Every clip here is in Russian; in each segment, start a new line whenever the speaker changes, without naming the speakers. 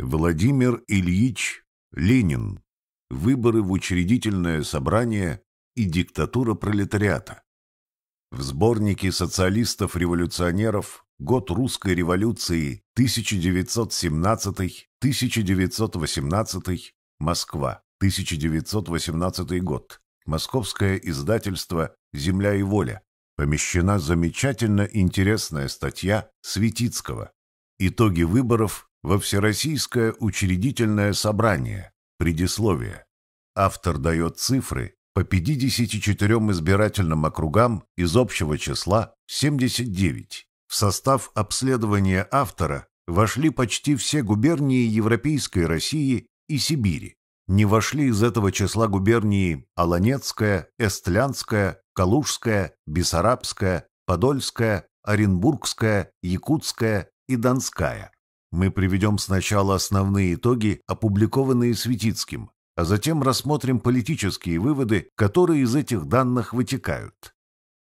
Владимир Ильич Ленин. Выборы в учредительное собрание и диктатура пролетариата. В сборнике социалистов-революционеров «Год русской революции 1917-1918. Москва. 1918 год. Московское издательство «Земля и воля». Помещена замечательно интересная статья Светицкого Итоги выборов во Всероссийское учредительное собрание. Предисловие. Автор дает цифры по 54 избирательным округам из общего числа 79. В состав обследования автора вошли почти все губернии Европейской России и Сибири. Не вошли из этого числа губернии Аланецкая, Эстлянская, Калужская, Бессарабская, Подольская, Оренбургская, Якутская и Донская. Мы приведем сначала основные итоги, опубликованные Светицким, а затем рассмотрим политические выводы, которые из этих данных вытекают.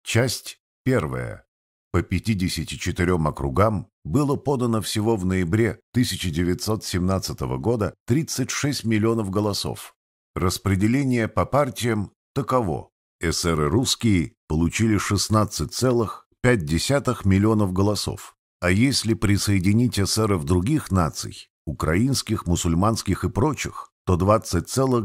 Часть первая. По 54 округам было подано всего в ноябре 1917 года 36 миллионов голосов. Распределение по партиям таково. СР русские получили 16,5 миллионов голосов, а если присоединить эсеров других наций, украинских, мусульманских и прочих, то 20,9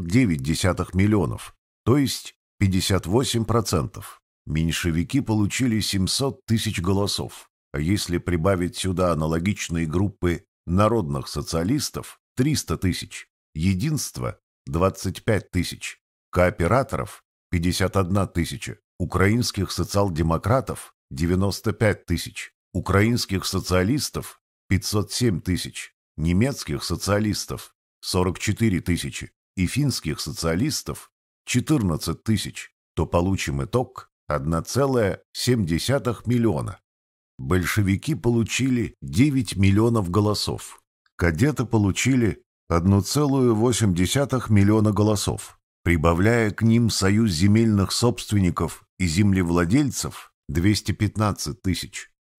миллионов, то есть 58%. Меньшевики получили 700 тысяч голосов. А если прибавить сюда аналогичные группы народных социалистов – 300 тысяч, единство – 25 тысяч, кооператоров – 51 тысяча, украинских социал-демократов – 95 тысяч, украинских социалистов 507 тысяч, немецких социалистов 44 тысячи и финских социалистов 14 тысяч, то получим итог 1,7 миллиона. Большевики получили 9 миллионов голосов. Кадеты получили 1,8 миллиона голосов. Прибавляя к ним союз земельных собственников и землевладельцев 215 тысяч,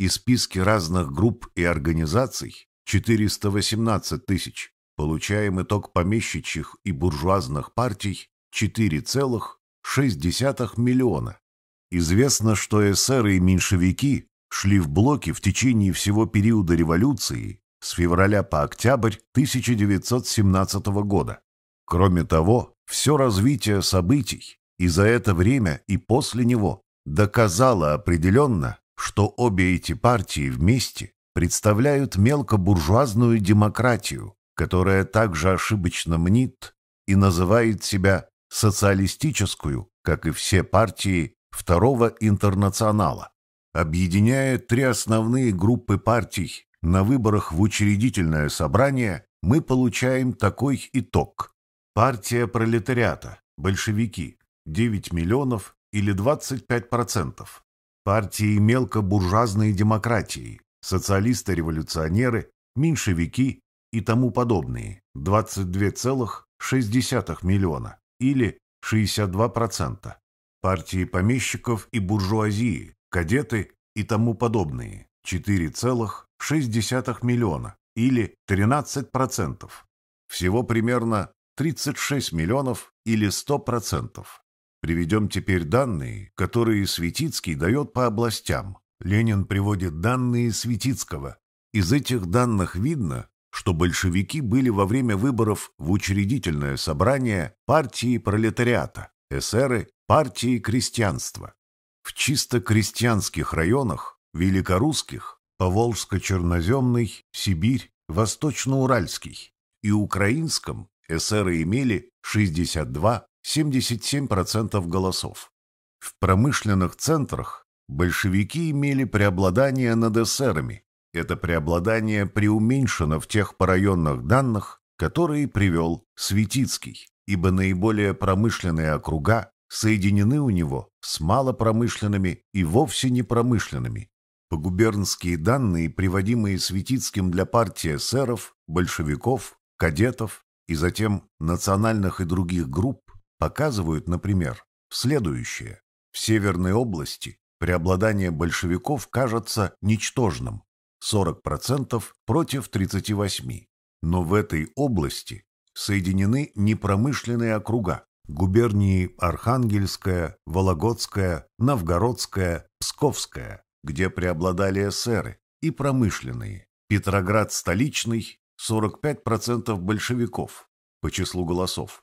и списки разных групп и организаций 418 тысяч, получаем итог помещичьих и буржуазных партий 4,6 миллиона. Известно, что эсеры и меньшевики шли в блоки в течение всего периода революции с февраля по октябрь 1917 года. Кроме того, все развитие событий и за это время и после него доказало определенно, что обе эти партии вместе представляют мелкобуржуазную демократию, которая также ошибочно мнит и называет себя социалистическую, как и все партии Второго интернационала, объединяя три основные группы партий на выборах в учредительное собрание, мы получаем такой итог. Партия пролетариата, большевики, 9 миллионов или 25% партии мелкобуржуазной демократии, социалисты-революционеры, меньшевики и тому подобные 22,6 миллиона или 62%, партии помещиков и буржуазии, кадеты и тому подобные 4,6 миллиона или 13%. Всего примерно 36 миллионов или 100%. Приведем теперь данные, которые Светицкий дает по областям. Ленин приводит данные Светицкого. Из этих данных видно, что большевики были во время выборов в учредительное собрание партии пролетариата, эсеры – партии крестьянства. В чисто крестьянских районах, великорусских, Поволжско-Черноземный, Сибирь, Восточно-Уральский и Украинском эсеры имели 62 77% голосов. В промышленных центрах большевики имели преобладание над эсерами. Это преобладание преуменьшено в тех порайонных данных, которые привел Светицкий, ибо наиболее промышленные округа соединены у него с малопромышленными и вовсе непромышленными. Погубернские данные, приводимые Светицким для партии эсеров, большевиков, кадетов и затем национальных и других групп, показывают, например, следующее. В Северной области преобладание большевиков кажется ничтожным – 40% против 38%. Но в этой области соединены непромышленные округа – губернии Архангельская, Вологодская, Новгородская, Псковская, где преобладали эсеры, и промышленные – Петроград столичный, 45% большевиков по числу голосов,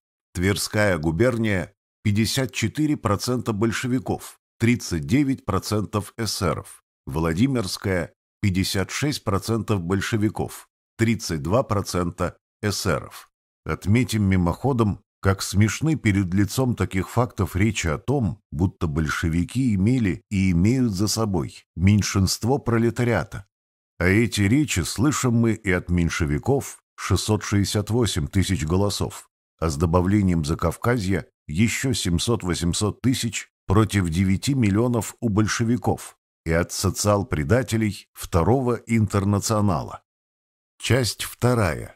Тверская губерния 54% большевиков, 39% эсеров. Владимирская 56% большевиков, 32% эсеров. Отметим мимоходом, как смешны перед лицом таких фактов речи о том, будто большевики имели и имеют за собой меньшинство пролетариата. А эти речи слышим мы и от меньшевиков 668 тысяч голосов, а с добавлением Закавказья еще 700-800 тысяч против 9 миллионов у большевиков и от социал-предателей Второго интернационала. Часть вторая.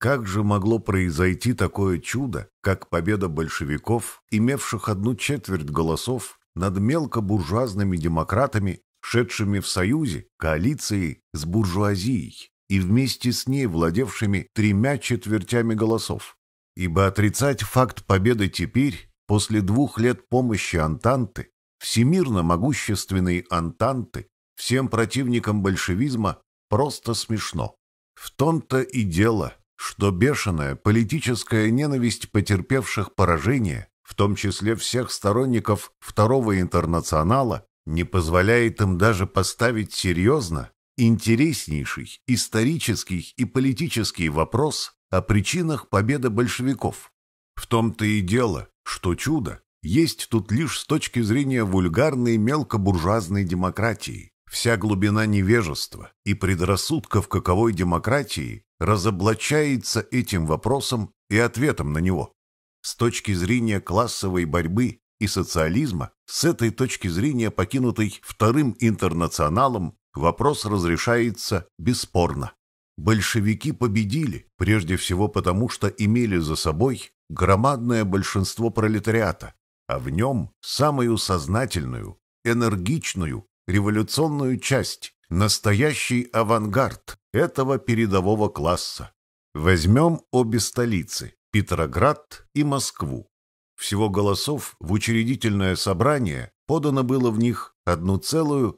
Как же могло произойти такое чудо, как победа большевиков, имевших одну четверть голосов над мелкобуржуазными демократами, шедшими в союзе, коалиции с буржуазией и вместе с ней владевшими тремя четвертями голосов? ибо отрицать факт победы теперь, после двух лет помощи Антанты, всемирно могущественной Антанты, всем противникам большевизма, просто смешно. В том-то и дело, что бешеная политическая ненависть потерпевших поражение, в том числе всех сторонников Второго интернационала, не позволяет им даже поставить серьезно интереснейший исторический и политический вопрос о причинах победы большевиков. В том-то и дело, что чудо есть тут лишь с точки зрения вульгарной мелкобуржуазной демократии. Вся глубина невежества и предрассудков каковой демократии разоблачается этим вопросом и ответом на него. С точки зрения классовой борьбы и социализма, с этой точки зрения покинутый вторым интернационалом, вопрос разрешается бесспорно. Большевики победили, прежде всего потому, что имели за собой громадное большинство пролетариата, а в нем самую сознательную, энергичную, революционную часть, настоящий авангард этого передового класса. Возьмем обе столицы – Петроград и Москву. Всего голосов в учредительное собрание подано было в них 1,7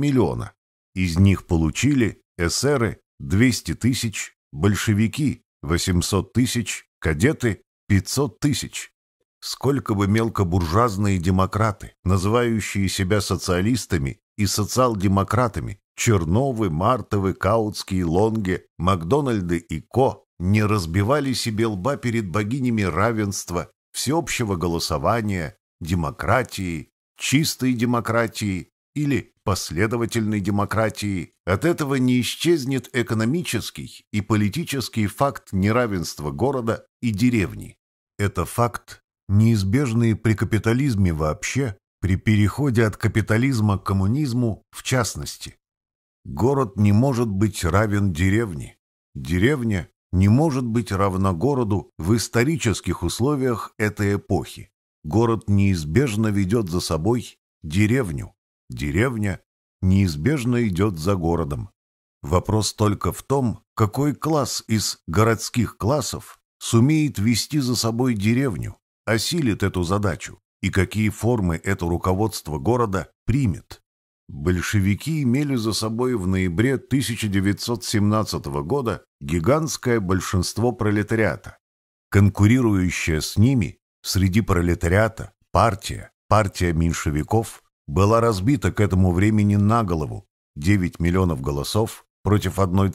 миллиона. Из них получили эсеры 200 тысяч, большевики 800 тысяч, кадеты 500 тысяч. Сколько бы мелкобуржуазные демократы, называющие себя социалистами и социал-демократами, Черновы, Мартовы, Каутские, Лонге, Макдональды и Ко не разбивали себе лба перед богинями равенства, всеобщего голосования, демократии, чистой демократии или последовательной демократии, от этого не исчезнет экономический и политический факт неравенства города и деревни. Это факт, неизбежный при капитализме вообще, при переходе от капитализма к коммунизму в частности. Город не может быть равен деревне. Деревня не может быть равна городу в исторических условиях этой эпохи. Город неизбежно ведет за собой деревню деревня неизбежно идет за городом. Вопрос только в том, какой класс из городских классов сумеет вести за собой деревню, осилит эту задачу и какие формы это руководство города примет. Большевики имели за собой в ноябре 1917 года гигантское большинство пролетариата. Конкурирующая с ними среди пролетариата партия, партия меньшевиков была разбита к этому времени на голову 9 миллионов голосов против 1,4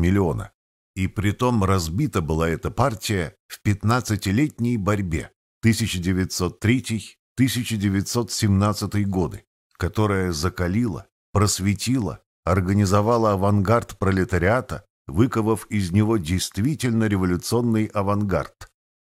миллиона. И притом разбита была эта партия в 15-летней борьбе 1903-1917 годы, которая закалила, просветила, организовала авангард пролетариата, выковав из него действительно революционный авангард.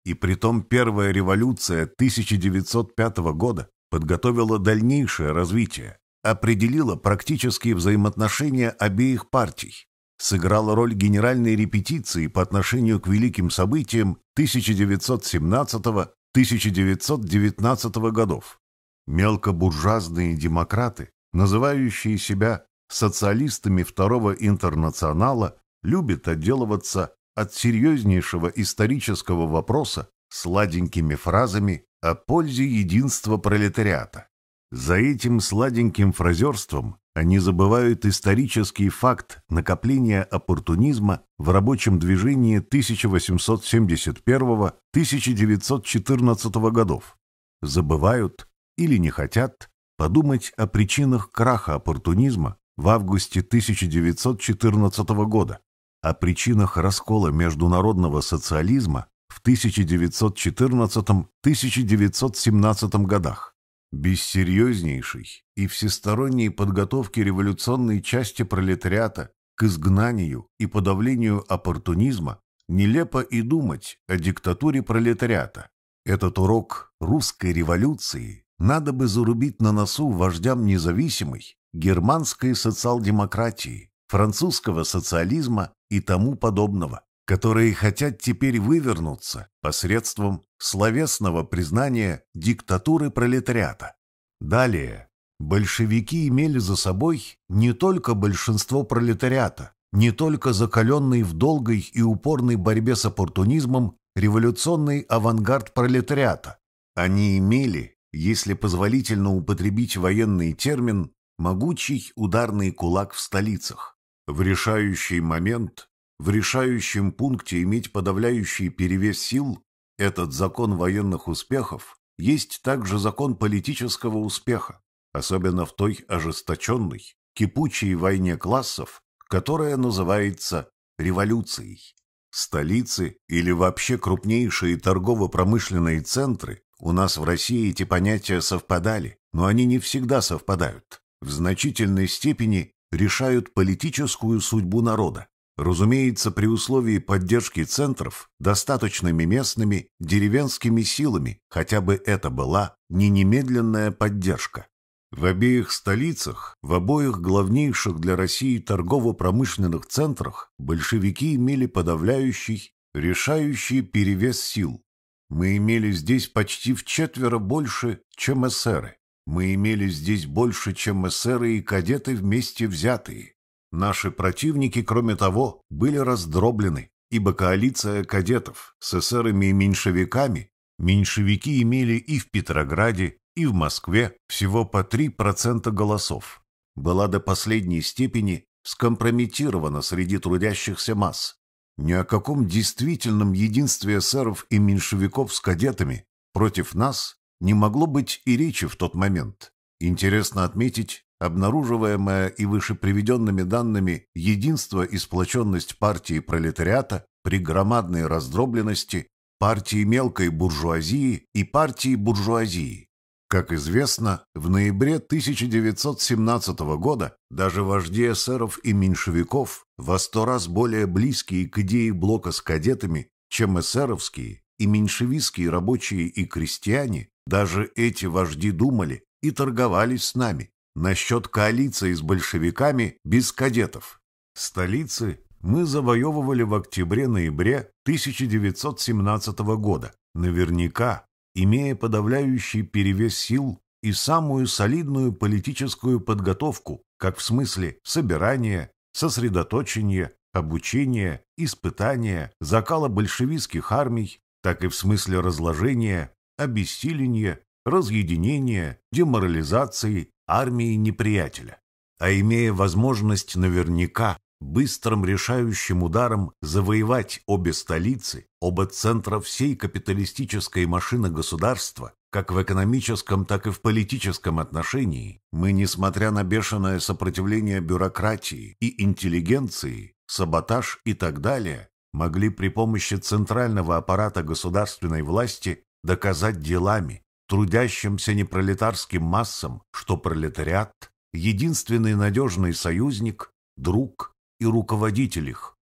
И притом первая революция 1905 года подготовила дальнейшее развитие, определила практические взаимоотношения обеих партий, сыграла роль генеральной репетиции по отношению к великим событиям 1917-1919 годов. Мелкобуржуазные демократы, называющие себя социалистами Второго интернационала, любят отделываться от серьезнейшего исторического вопроса сладенькими фразами о пользе единства пролетариата. За этим сладеньким фразерством они забывают исторический факт накопления оппортунизма в рабочем движении 1871-1914 годов. Забывают или не хотят подумать о причинах краха оппортунизма в августе 1914 года, о причинах раскола международного социализма в 1914-1917 годах. Без серьезнейшей и всесторонней подготовки революционной части пролетариата к изгнанию и подавлению оппортунизма нелепо и думать о диктатуре пролетариата. Этот урок русской революции надо бы зарубить на носу вождям независимой германской социал-демократии, французского социализма и тому подобного которые хотят теперь вывернуться посредством словесного признания диктатуры пролетариата. Далее. Большевики имели за собой не только большинство пролетариата, не только закаленный в долгой и упорной борьбе с оппортунизмом революционный авангард пролетариата. Они имели, если позволительно употребить военный термин, могучий ударный кулак в столицах. В решающий момент в решающем пункте иметь подавляющий перевес сил, этот закон военных успехов есть также закон политического успеха, особенно в той ожесточенной, кипучей войне классов, которая называется революцией. Столицы или вообще крупнейшие торгово-промышленные центры у нас в России эти понятия совпадали, но они не всегда совпадают. В значительной степени решают политическую судьбу народа. Разумеется, при условии поддержки центров достаточными местными деревенскими силами, хотя бы это была не немедленная поддержка. В обеих столицах, в обоих главнейших для России торгово-промышленных центрах большевики имели подавляющий, решающий перевес сил. Мы имели здесь почти в четверо больше, чем эсеры. Мы имели здесь больше, чем эсеры и кадеты вместе взятые. Наши противники, кроме того, были раздроблены, ибо коалиция кадетов с эсерами и меньшевиками меньшевики имели и в Петрограде, и в Москве всего по 3% голосов, была до последней степени скомпрометирована среди трудящихся масс. Ни о каком действительном единстве эсеров и меньшевиков с кадетами против нас не могло быть и речи в тот момент. Интересно отметить, обнаруживаемое и выше приведенными данными единство и сплоченность партии пролетариата при громадной раздробленности партии мелкой буржуазии и партии буржуазии. Как известно, в ноябре 1917 года даже вожди эсеров и меньшевиков во сто раз более близкие к идее блока с кадетами, чем эсеровские и меньшевистские рабочие и крестьяне, даже эти вожди думали и торговались с нами, насчет коалиции с большевиками без кадетов. Столицы мы завоевывали в октябре-ноябре 1917 года, наверняка имея подавляющий перевес сил и самую солидную политическую подготовку, как в смысле собирания, сосредоточения, обучения, испытания, закала большевистских армий, так и в смысле разложения, обессиления разъединения, деморализации армии неприятеля, а имея возможность наверняка быстрым решающим ударом завоевать обе столицы, оба центра всей капиталистической машины государства, как в экономическом, так и в политическом отношении, мы, несмотря на бешеное сопротивление бюрократии и интеллигенции, саботаж и так далее, могли при помощи центрального аппарата государственной власти доказать делами, трудящимся непролетарским массам, что пролетариат – единственный надежный союзник, друг и руководитель их.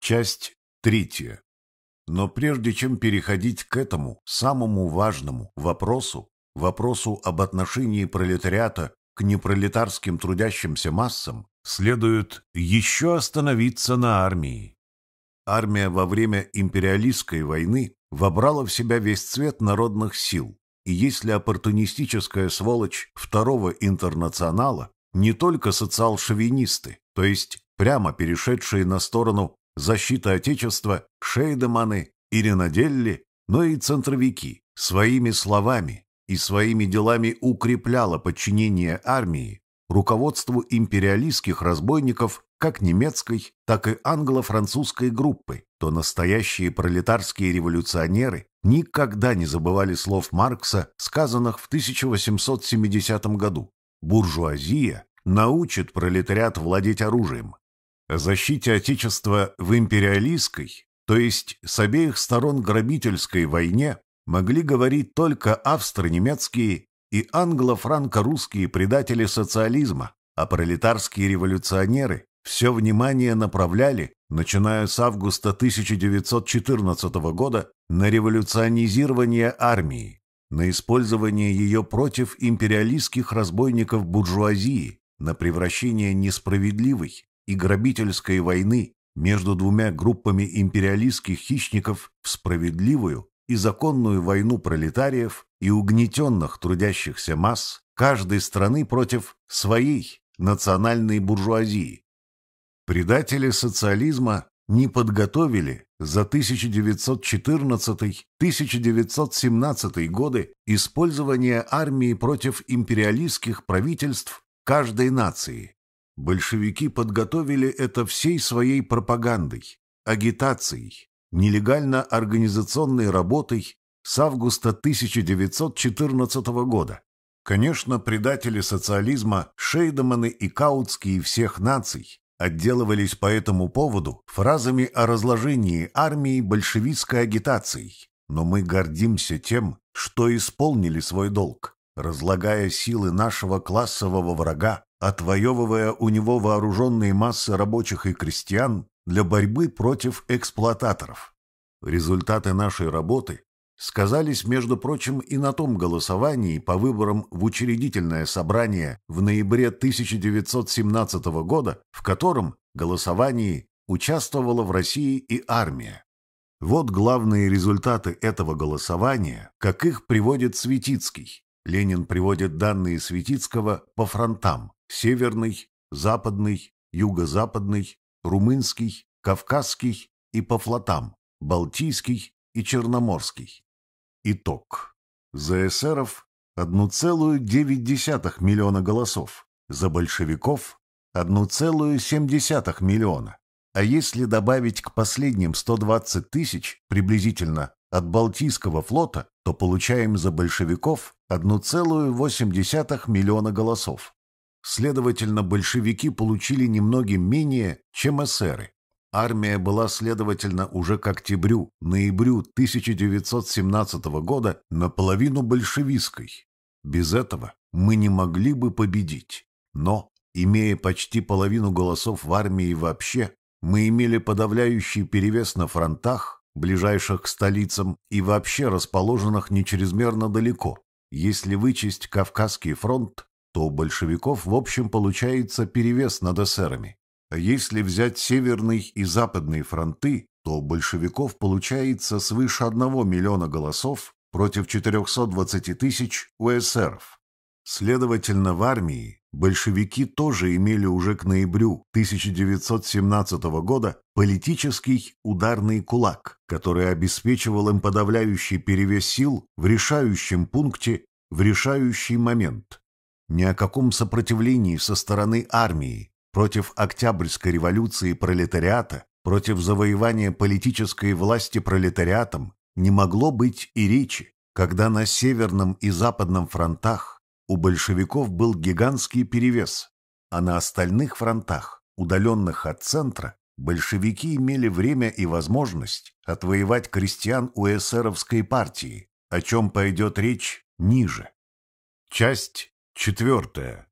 Часть третья. Но прежде чем переходить к этому самому важному вопросу, вопросу об отношении пролетариата к непролетарским трудящимся массам, следует еще остановиться на армии. Армия во время империалистской войны вобрала в себя весь цвет народных сил, и если оппортунистическая сволочь второго интернационала не только социал-шовинисты, то есть прямо перешедшие на сторону защиты Отечества Шейдеманы или наделли, но и центровики, своими словами и своими делами укрепляла подчинение армии руководству империалистских разбойников как немецкой, так и англо-французской группы, то настоящие пролетарские революционеры никогда не забывали слов Маркса, сказанных в 1870 году. Буржуазия научит пролетариат владеть оружием. защите Отечества в империалистской, то есть с обеих сторон грабительской войне, могли говорить только австро-немецкие и англо-франко-русские предатели социализма, а пролетарские революционеры все внимание направляли Начиная с августа 1914 года на революционизирование армии, на использование ее против империалистских разбойников буржуазии, на превращение несправедливой и грабительской войны между двумя группами империалистских хищников в справедливую и законную войну пролетариев и угнетенных трудящихся масс каждой страны против своей национальной буржуазии, Предатели социализма не подготовили за 1914-1917 годы использование армии против империалистских правительств каждой нации. Большевики подготовили это всей своей пропагандой, агитацией, нелегально-организационной работой с августа 1914 года. Конечно, предатели социализма, Шейдеманы и Каутские всех наций отделывались по этому поводу фразами о разложении армии большевистской агитацией. Но мы гордимся тем, что исполнили свой долг, разлагая силы нашего классового врага, отвоевывая у него вооруженные массы рабочих и крестьян для борьбы против эксплуататоров. Результаты нашей работы сказались, между прочим, и на том голосовании по выборам в учредительное собрание в ноябре 1917 года, в котором голосовании участвовала в России и армия. Вот главные результаты этого голосования, как их приводит Светицкий. Ленин приводит данные Светицкого по фронтам – Северный, Западный, Юго-Западный, Румынский, Кавказский и по флотам – Балтийский и Черноморский. Итог. За эсеров 1,9 миллиона голосов, за большевиков 1,7 миллиона. А если добавить к последним 120 тысяч, приблизительно, от Балтийского флота, то получаем за большевиков 1,8 миллиона голосов. Следовательно, большевики получили немногим менее, чем эсеры. Армия была, следовательно, уже к октябрю-ноябрю 1917 года наполовину большевистской. Без этого мы не могли бы победить. Но, имея почти половину голосов в армии вообще, мы имели подавляющий перевес на фронтах, ближайших к столицам и вообще расположенных не чрезмерно далеко. Если вычесть Кавказский фронт, то у большевиков в общем получается перевес над эсерами. А если взять северный и западный фронты, то большевиков получается свыше 1 миллиона голосов против 420 тысяч УСРов. Следовательно, в армии большевики тоже имели уже к ноябрю 1917 года политический ударный кулак, который обеспечивал им подавляющий перевес сил в решающем пункте в решающий момент. Ни о каком сопротивлении со стороны армии против Октябрьской революции пролетариата, против завоевания политической власти пролетариатом не могло быть и речи, когда на Северном и Западном фронтах у большевиков был гигантский перевес, а на остальных фронтах, удаленных от центра, большевики имели время и возможность отвоевать крестьян у эсеровской партии, о чем пойдет речь ниже. Часть четвертая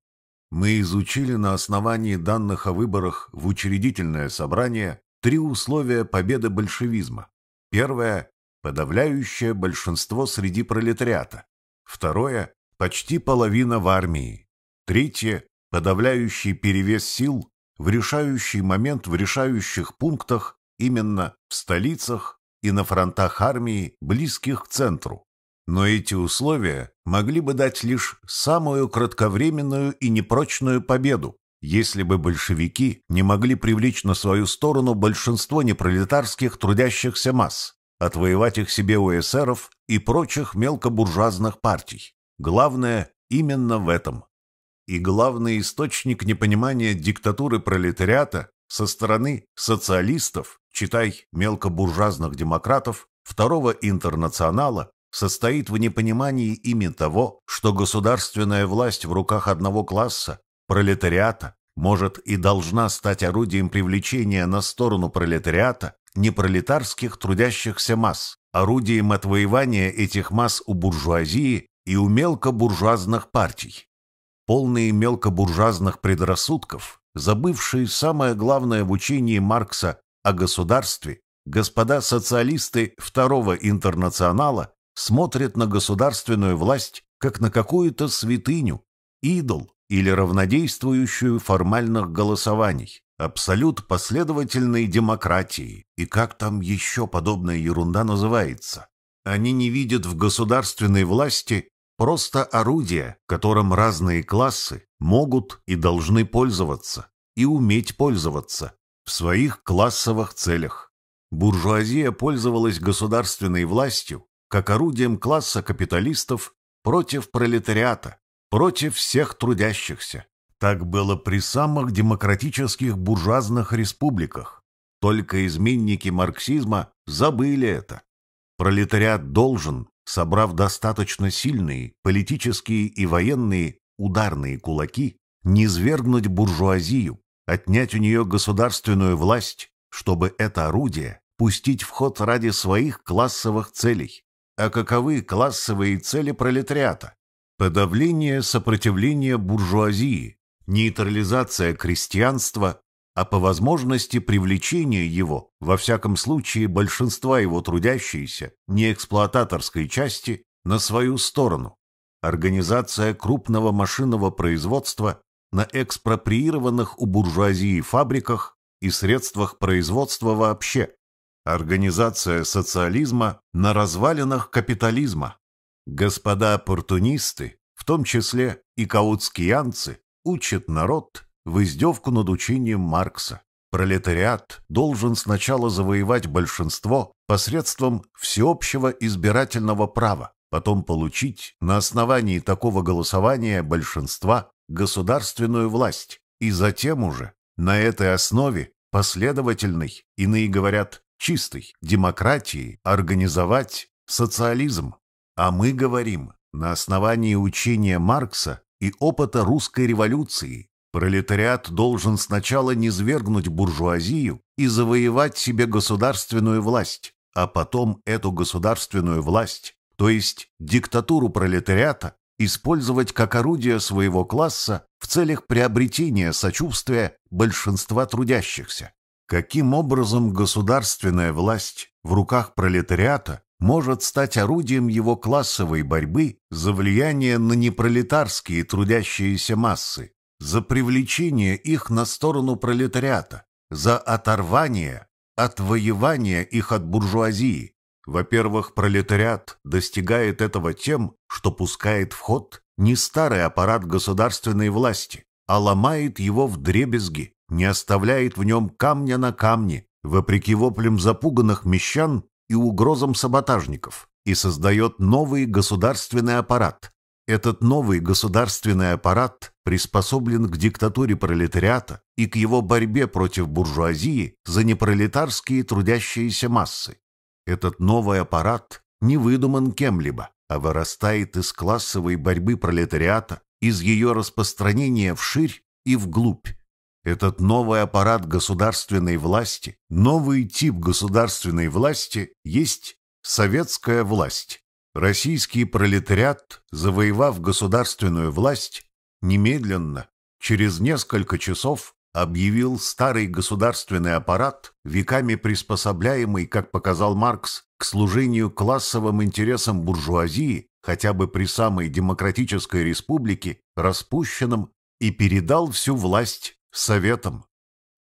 мы изучили на основании данных о выборах в учредительное собрание три условия победы большевизма. Первое – подавляющее большинство среди пролетариата. Второе – почти половина в армии. Третье – подавляющий перевес сил в решающий момент в решающих пунктах именно в столицах и на фронтах армии, близких к центру. Но эти условия могли бы дать лишь самую кратковременную и непрочную победу, если бы большевики не могли привлечь на свою сторону большинство непролетарских трудящихся масс, отвоевать их себе у эсеров и прочих мелкобуржуазных партий. Главное именно в этом. И главный источник непонимания диктатуры пролетариата со стороны социалистов, читай мелкобуржуазных демократов, второго интернационала, состоит в непонимании ими того, что государственная власть в руках одного класса, пролетариата, может и должна стать орудием привлечения на сторону пролетариата непролетарских трудящихся масс, орудием отвоевания этих масс у буржуазии и у мелкобуржуазных партий. Полные мелкобуржуазных предрассудков, забывшие самое главное в учении Маркса о государстве, господа социалисты второго интернационала смотрят на государственную власть как на какую-то святыню, идол или равнодействующую формальных голосований, абсолют последовательной демократии и как там еще подобная ерунда называется. Они не видят в государственной власти просто орудие, которым разные классы могут и должны пользоваться, и уметь пользоваться в своих классовых целях. Буржуазия пользовалась государственной властью как орудием класса капиталистов против пролетариата, против всех трудящихся. Так было при самых демократических буржуазных республиках. Только изменники марксизма забыли это. Пролетариат должен, собрав достаточно сильные политические и военные ударные кулаки, низвергнуть буржуазию, отнять у нее государственную власть, чтобы это орудие пустить в ход ради своих классовых целей, а каковы классовые цели пролетариата? Подавление сопротивления буржуазии, нейтрализация крестьянства, а по возможности привлечение его, во всяком случае большинства его трудящейся, неэксплуататорской части, на свою сторону. Организация крупного машинного производства на экспроприированных у буржуазии фабриках и средствах производства вообще, Организация социализма на развалинах капитализма. Господа оппортунисты, в том числе и каутскиянцы, учат народ в издевку над учением Маркса. Пролетариат должен сначала завоевать большинство посредством всеобщего избирательного права, потом получить на основании такого голосования большинства государственную власть, и затем уже на этой основе последовательный, иные говорят, чистой демократии организовать социализм. А мы говорим на основании учения Маркса и опыта русской революции. Пролетариат должен сначала низвергнуть буржуазию и завоевать себе государственную власть, а потом эту государственную власть, то есть диктатуру пролетариата, использовать как орудие своего класса в целях приобретения сочувствия большинства трудящихся. Каким образом государственная власть в руках пролетариата может стать орудием его классовой борьбы за влияние на непролетарские трудящиеся массы, за привлечение их на сторону пролетариата, за оторвание, отвоевание их от буржуазии. Во-первых, пролетариат достигает этого тем, что пускает в ход не старый аппарат государственной власти, а ломает его в дребезги, не оставляет в нем камня на камне, вопреки воплям запуганных мещан и угрозам саботажников, и создает новый государственный аппарат. Этот новый государственный аппарат приспособлен к диктатуре пролетариата и к его борьбе против буржуазии за непролетарские трудящиеся массы. Этот новый аппарат не выдуман кем-либо, а вырастает из классовой борьбы пролетариата, из ее распространения вширь и вглубь, этот новый аппарат государственной власти, новый тип государственной власти есть советская власть. Российский пролетариат, завоевав государственную власть, немедленно, через несколько часов, объявил старый государственный аппарат, веками приспособляемый, как показал Маркс, к служению классовым интересам буржуазии, хотя бы при самой демократической республике, распущенным, и передал всю власть советом.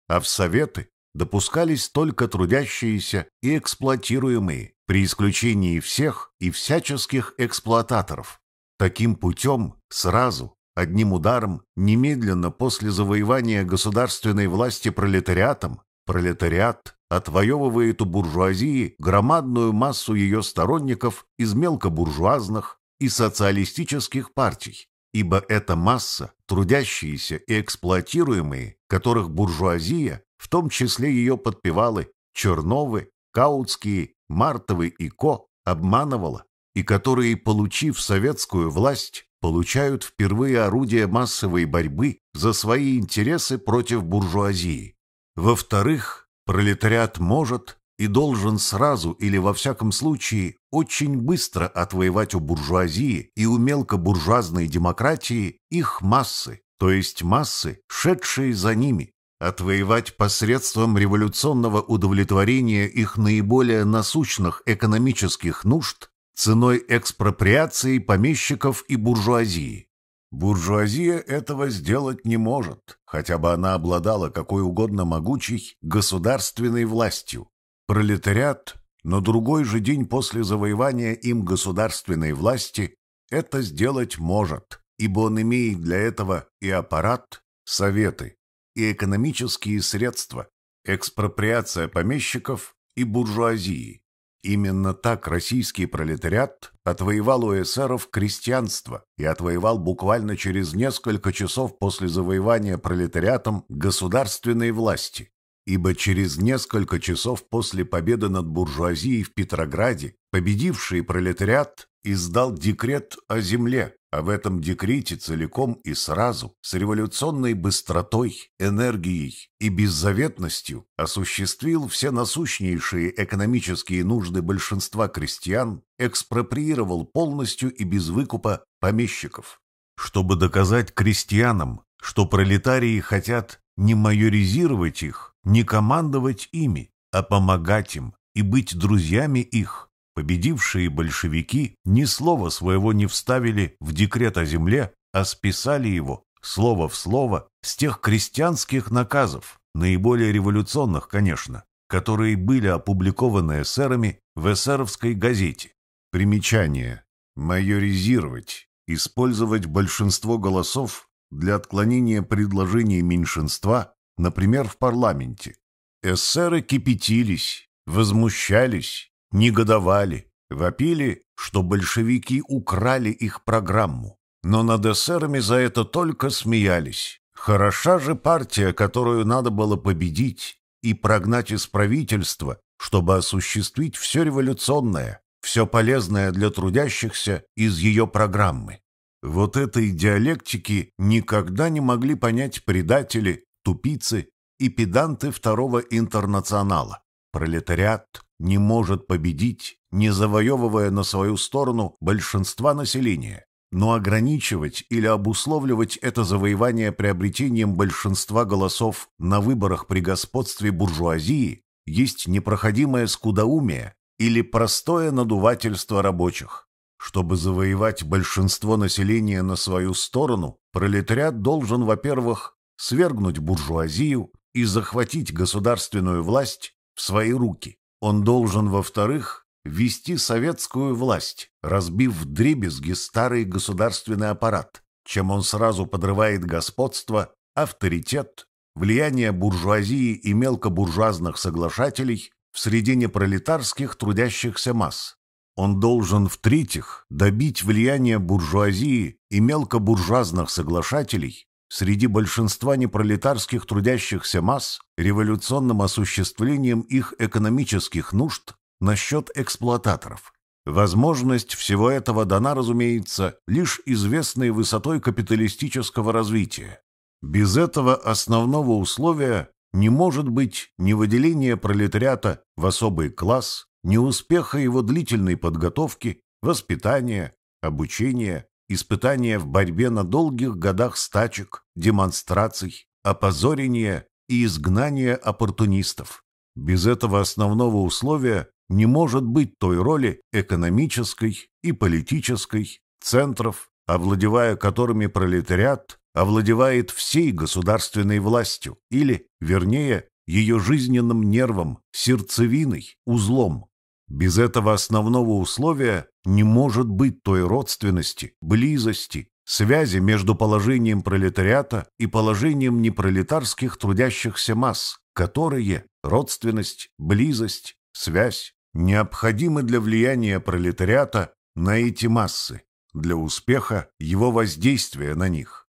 А в советы допускались только трудящиеся и эксплуатируемые, при исключении всех и всяческих эксплуататоров. Таким путем, сразу, одним ударом, немедленно после завоевания государственной власти пролетариатом, пролетариат отвоевывает у буржуазии громадную массу ее сторонников из мелкобуржуазных и социалистических партий, ибо эта масса, трудящиеся и эксплуатируемые, которых буржуазия, в том числе ее подпевалы Черновы, Каутские, Мартовы и Ко, обманывала, и которые, получив советскую власть, получают впервые орудие массовой борьбы за свои интересы против буржуазии. Во-вторых, пролетариат может, и должен сразу или во всяком случае очень быстро отвоевать у буржуазии и у мелкобуржуазной демократии их массы, то есть массы, шедшие за ними, отвоевать посредством революционного удовлетворения их наиболее насущных экономических нужд ценой экспроприации помещиков и буржуазии. Буржуазия этого сделать не может, хотя бы она обладала какой угодно могучей государственной властью. Пролетариат на другой же день после завоевания им государственной власти это сделать может, ибо он имеет для этого и аппарат, советы, и экономические средства, экспроприация помещиков и буржуазии. Именно так российский пролетариат отвоевал у эсеров крестьянство и отвоевал буквально через несколько часов после завоевания пролетариатом государственной власти ибо через несколько часов после победы над буржуазией в Петрограде победивший пролетариат издал декрет о земле, а в этом декрете целиком и сразу с революционной быстротой, энергией и беззаветностью осуществил все насущнейшие экономические нужды большинства крестьян, экспроприировал полностью и без выкупа помещиков. Чтобы доказать крестьянам, что пролетарии хотят не майоризировать их, не командовать ими, а помогать им и быть друзьями их. Победившие большевики ни слова своего не вставили в декрет о земле, а списали его, слово в слово, с тех крестьянских наказов, наиболее революционных, конечно, которые были опубликованы эсерами в эсеровской газете. Примечание. Майоризировать. Использовать большинство голосов для отклонения предложений меньшинства, например, в парламенте. Эсеры кипятились, возмущались, негодовали, вопили, что большевики украли их программу. Но над эсерами за это только смеялись. Хороша же партия, которую надо было победить и прогнать из правительства, чтобы осуществить все революционное, все полезное для трудящихся из ее программы. Вот этой диалектики никогда не могли понять предатели, тупицы и педанты второго интернационала. Пролетариат не может победить, не завоевывая на свою сторону большинства населения. Но ограничивать или обусловливать это завоевание приобретением большинства голосов на выборах при господстве буржуазии есть непроходимое скудоумие или простое надувательство рабочих. Чтобы завоевать большинство населения на свою сторону, пролетариат должен, во-первых, свергнуть буржуазию и захватить государственную власть в свои руки. Он должен, во-вторых, вести советскую власть, разбив в дребезги старый государственный аппарат, чем он сразу подрывает господство, авторитет, влияние буржуазии и мелкобуржуазных соглашателей в среде непролетарских трудящихся масс, он должен, в-третьих, добить влияние буржуазии и мелкобуржуазных соглашателей среди большинства непролетарских трудящихся масс революционным осуществлением их экономических нужд насчет эксплуататоров. Возможность всего этого дана, разумеется, лишь известной высотой капиталистического развития. Без этого основного условия не может быть ни выделения пролетариата в особый класс, неуспеха его длительной подготовки, воспитания, обучения, испытания в борьбе на долгих годах стачек, демонстраций, опозорения и изгнания оппортунистов. Без этого основного условия не может быть той роли экономической и политической центров, овладевая которыми пролетариат овладевает всей государственной властью или, вернее, ее жизненным нервом, сердцевиной, узлом. Без этого основного условия не может быть той родственности, близости, связи между положением пролетариата и положением непролетарских трудящихся масс, которые родственность, близость, связь необходимы для влияния пролетариата на эти массы, для успеха его воздействия на них.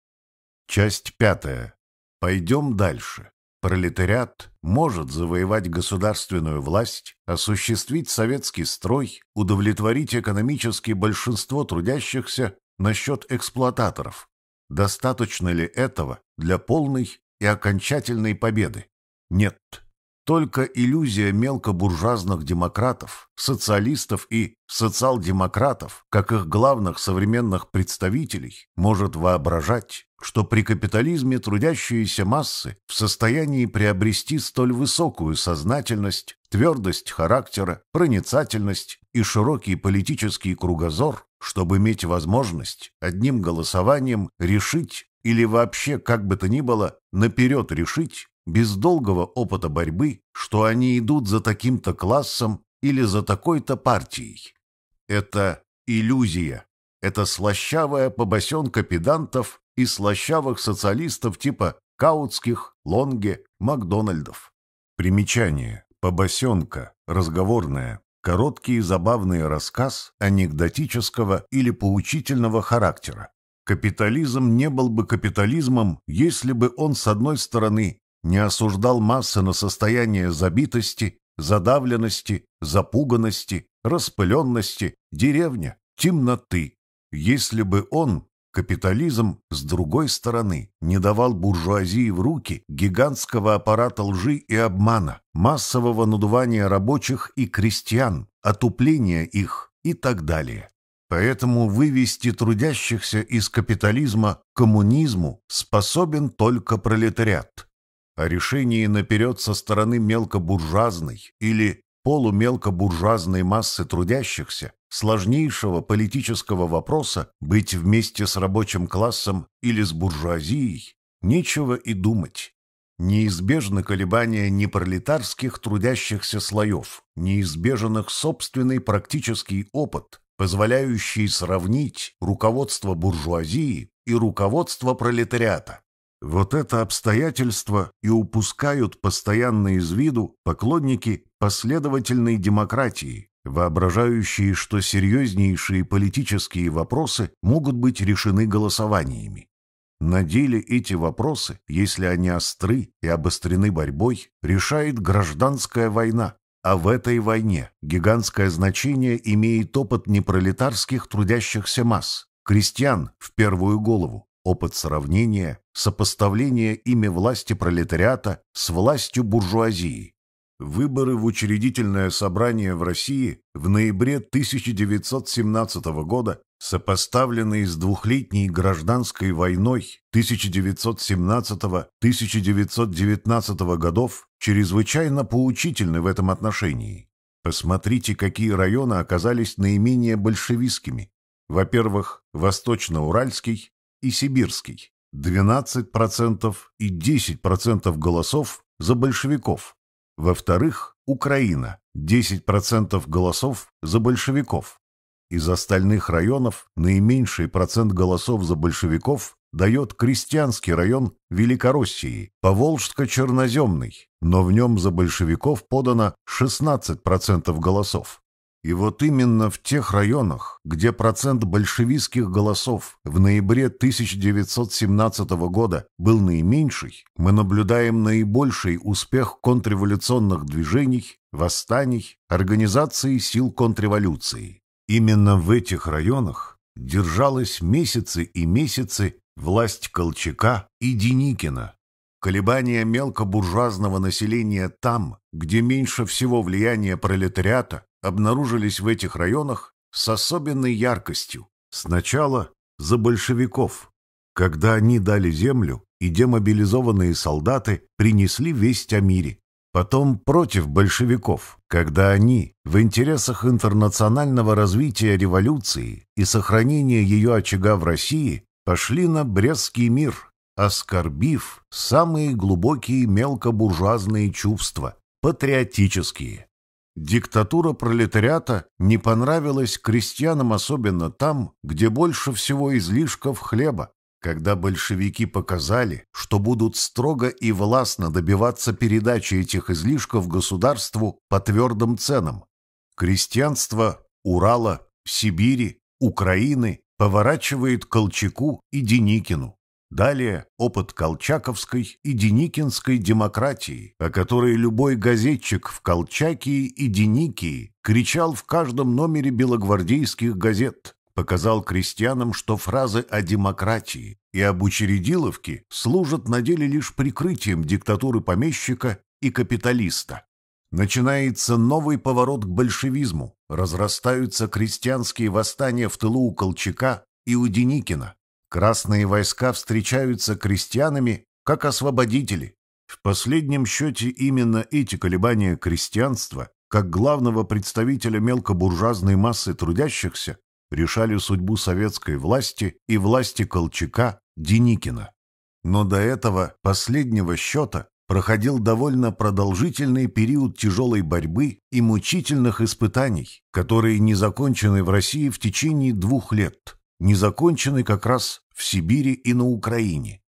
Часть пятая. Пойдем дальше. Пролетариат может завоевать государственную власть, осуществить советский строй, удовлетворить экономически большинство трудящихся насчет эксплуататоров. Достаточно ли этого для полной и окончательной победы? Нет только иллюзия мелкобуржуазных демократов, социалистов и социал-демократов, как их главных современных представителей, может воображать, что при капитализме трудящиеся массы в состоянии приобрести столь высокую сознательность, твердость характера, проницательность и широкий политический кругозор, чтобы иметь возможность одним голосованием решить или вообще как бы то ни было наперед решить, без долгого опыта борьбы, что они идут за таким-то классом или за такой-то партией. Это иллюзия. Это слащавая побосенка педантов и слащавых социалистов типа Каутских, Лонге, Макдональдов. Примечание. Побосенка. Разговорная. Короткий и забавный рассказ анекдотического или поучительного характера. Капитализм не был бы капитализмом, если бы он, с одной стороны, не осуждал массы на состояние забитости, задавленности, запуганности, распыленности, деревня, темноты. Если бы он, капитализм, с другой стороны, не давал буржуазии в руки гигантского аппарата лжи и обмана, массового надувания рабочих и крестьян, отупления их и так далее. Поэтому вывести трудящихся из капитализма к коммунизму способен только пролетариат о решении наперед со стороны мелкобуржуазной или полумелкобуржуазной массы трудящихся сложнейшего политического вопроса быть вместе с рабочим классом или с буржуазией нечего и думать. Неизбежны колебания непролетарских трудящихся слоев, неизбежен их собственный практический опыт, позволяющий сравнить руководство буржуазии и руководство пролетариата. Вот это обстоятельство и упускают постоянно из виду поклонники последовательной демократии, воображающие, что серьезнейшие политические вопросы могут быть решены голосованиями. На деле эти вопросы, если они остры и обострены борьбой, решает гражданская война, а в этой войне гигантское значение имеет опыт непролетарских трудящихся масс, крестьян в первую голову. Опыт сравнения, сопоставления ими власти пролетариата с властью буржуазии. Выборы в учредительное собрание в России в ноябре 1917 года сопоставленные с двухлетней гражданской войной 1917-1919 годов, чрезвычайно поучительны в этом отношении. Посмотрите, какие районы оказались наименее большевистскими. Во-первых, Восточно-Уральский и сибирский, 12% и 10% голосов за большевиков. Во-вторых, Украина, 10% голосов за большевиков. Из остальных районов наименьший процент голосов за большевиков дает крестьянский район Великороссии, Поволжско-Черноземный, но в нем за большевиков подано 16% голосов. И вот именно в тех районах, где процент большевистских голосов в ноябре 1917 года был наименьший, мы наблюдаем наибольший успех контрреволюционных движений, восстаний, организации сил контрреволюции. Именно в этих районах держалась месяцы и месяцы власть Колчака и Деникина. Колебания мелкобуржуазного населения там, где меньше всего влияния пролетариата, обнаружились в этих районах с особенной яркостью. Сначала за большевиков, когда они дали землю, и демобилизованные солдаты принесли весть о мире. Потом против большевиков, когда они в интересах интернационального развития революции и сохранения ее очага в России пошли на Брестский мир, оскорбив самые глубокие мелкобуржуазные чувства, патриотические. Диктатура пролетариата не понравилась крестьянам особенно там, где больше всего излишков хлеба, когда большевики показали, что будут строго и властно добиваться передачи этих излишков государству по твердым ценам. Крестьянство Урала, Сибири, Украины поворачивает Колчаку и Деникину. Далее опыт колчаковской и деникинской демократии, о которой любой газетчик в Колчакии и Деникии кричал в каждом номере белогвардейских газет, показал крестьянам, что фразы о демократии и об учредиловке служат на деле лишь прикрытием диктатуры помещика и капиталиста. Начинается новый поворот к большевизму, разрастаются крестьянские восстания в тылу у Колчака и у Деникина, Красные войска встречаются крестьянами как освободители. В последнем счете именно эти колебания крестьянства, как главного представителя мелкобуржуазной массы трудящихся, решали судьбу советской власти и власти Колчака Деникина. Но до этого последнего счета проходил довольно продолжительный период тяжелой борьбы и мучительных испытаний, которые не закончены в России в течение двух лет – незакончены как раз в Сибири и на Украине.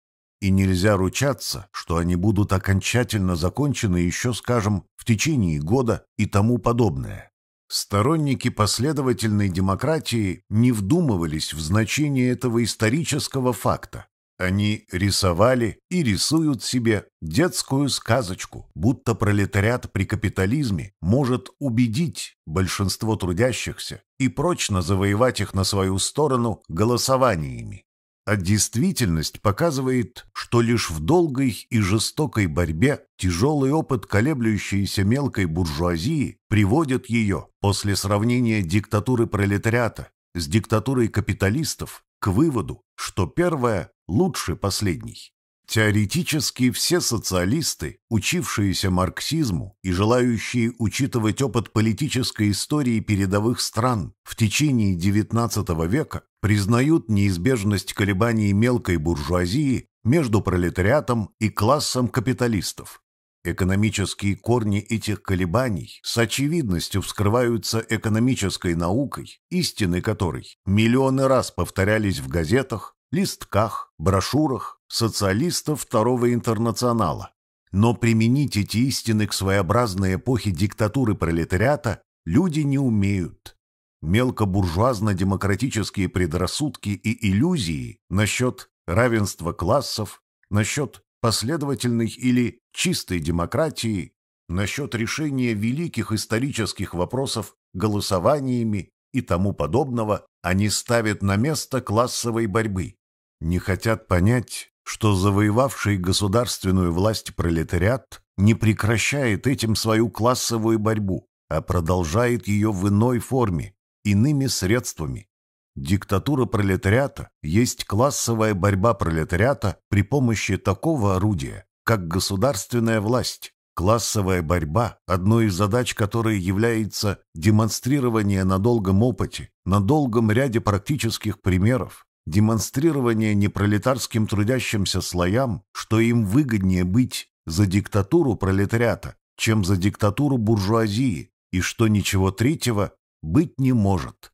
И нельзя ручаться, что они будут окончательно закончены еще, скажем, в течение года и тому подобное. Сторонники последовательной демократии не вдумывались в значение этого исторического факта. Они рисовали и рисуют себе детскую сказочку, будто пролетариат при капитализме может убедить большинство трудящихся и прочно завоевать их на свою сторону голосованиями. А действительность показывает, что лишь в долгой и жестокой борьбе тяжелый опыт колеблющейся мелкой буржуазии приводит ее, после сравнения диктатуры пролетариата с диктатурой капиталистов, к выводу, что первое лучше последней. Теоретически все социалисты, учившиеся марксизму и желающие учитывать опыт политической истории передовых стран в течение XIX века, признают неизбежность колебаний мелкой буржуазии между пролетариатом и классом капиталистов, Экономические корни этих колебаний с очевидностью вскрываются экономической наукой, истины которой миллионы раз повторялись в газетах, листках, брошюрах социалистов Второго интернационала. Но применить эти истины к своеобразной эпохе диктатуры пролетариата люди не умеют. Мелкобуржуазно-демократические предрассудки и иллюзии насчет равенства классов, насчет последовательных или чистой демократии, насчет решения великих исторических вопросов голосованиями и тому подобного, они ставят на место классовой борьбы, не хотят понять, что завоевавший государственную власть пролетариат не прекращает этим свою классовую борьбу, а продолжает ее в иной форме, иными средствами. Диктатура пролетариата есть классовая борьба пролетариата при помощи такого орудия, как государственная власть, классовая борьба, одной из задач которой является демонстрирование на долгом опыте, на долгом ряде практических примеров, демонстрирование непролетарским трудящимся слоям, что им выгоднее быть за диктатуру пролетариата, чем за диктатуру буржуазии, и что ничего третьего быть не может.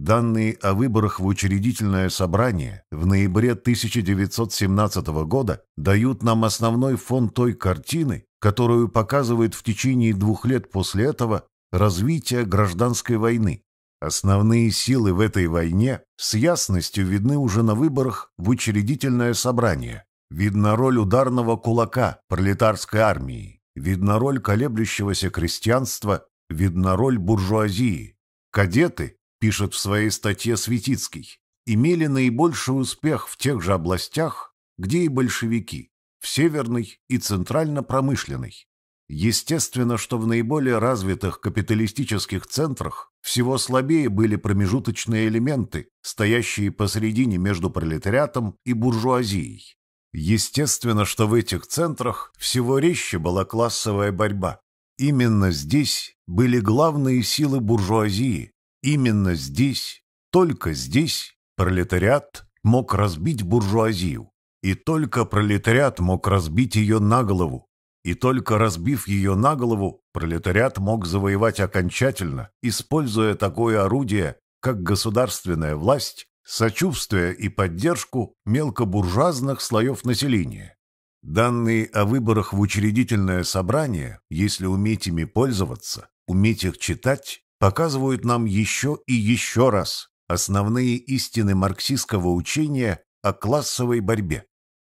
Данные о выборах в учредительное собрание в ноябре 1917 года дают нам основной фон той картины, которую показывает в течение двух лет после этого развитие гражданской войны. Основные силы в этой войне с ясностью видны уже на выборах в учредительное собрание. Видна роль ударного кулака пролетарской армии, видна роль колеблющегося крестьянства, видна роль буржуазии. Кадеты пишет в своей статье Светицкий, имели наибольший успех в тех же областях, где и большевики, в северной и центрально-промышленной. Естественно, что в наиболее развитых капиталистических центрах всего слабее были промежуточные элементы, стоящие посередине между пролетариатом и буржуазией. Естественно, что в этих центрах всего резче была классовая борьба. Именно здесь были главные силы буржуазии, Именно здесь, только здесь, пролетариат мог разбить буржуазию. И только пролетариат мог разбить ее на голову. И только разбив ее на голову, пролетариат мог завоевать окончательно, используя такое орудие, как государственная власть, сочувствие и поддержку мелкобуржуазных слоев населения. Данные о выборах в учредительное собрание, если уметь ими пользоваться, уметь их читать, показывают нам еще и еще раз основные истины марксистского учения о классовой борьбе.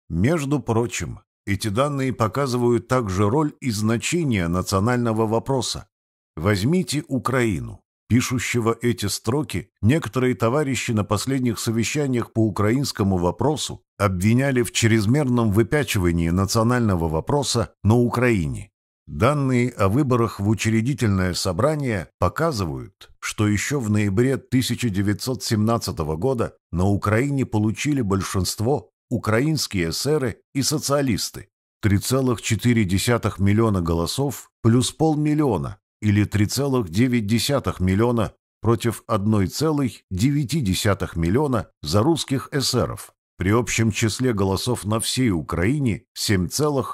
Между прочим, эти данные показывают также роль и значение национального вопроса. Возьмите Украину. Пишущего эти строки некоторые товарищи на последних совещаниях по украинскому вопросу обвиняли в чрезмерном выпячивании национального вопроса на Украине. Данные о выборах в учредительное собрание показывают, что еще в ноябре 1917 года на Украине получили большинство украинские эсеры и социалисты. 3,4 миллиона голосов плюс полмиллиона или 3,9 миллиона против 1,9 миллиона за русских эсеров. При общем числе голосов на всей Украине 7,6